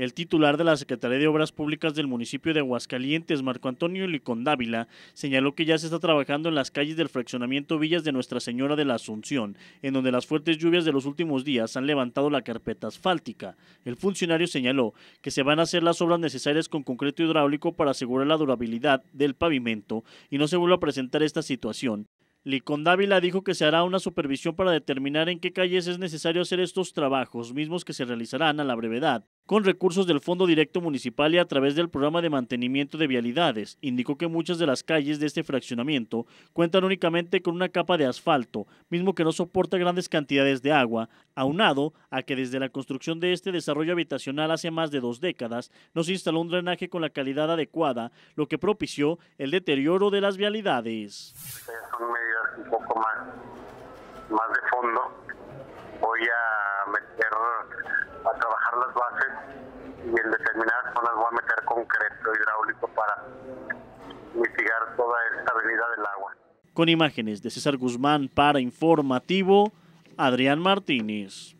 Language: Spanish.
El titular de la Secretaría de Obras Públicas del municipio de Aguascalientes, Marco Antonio Licondávila, señaló que ya se está trabajando en las calles del fraccionamiento Villas de Nuestra Señora de la Asunción, en donde las fuertes lluvias de los últimos días han levantado la carpeta asfáltica. El funcionario señaló que se van a hacer las obras necesarias con concreto hidráulico para asegurar la durabilidad del pavimento y no se vuelva a presentar esta situación. Licondávila dijo que se hará una supervisión para determinar en qué calles es necesario hacer estos trabajos, mismos que se realizarán a la brevedad, con recursos del Fondo Directo Municipal y a través del Programa de Mantenimiento de Vialidades. Indicó que muchas de las calles de este fraccionamiento cuentan únicamente con una capa de asfalto, mismo que no soporta grandes cantidades de agua, aunado a que desde la construcción de este desarrollo habitacional hace más de dos décadas no se instaló un drenaje con la calidad adecuada, lo que propició el deterioro de las vialidades. un poco más, de fondo a trabajar las bases y en determinadas zonas voy a meter concreto hidráulico para mitigar toda esta venida del agua. Con imágenes de César Guzmán para Informativo, Adrián Martínez.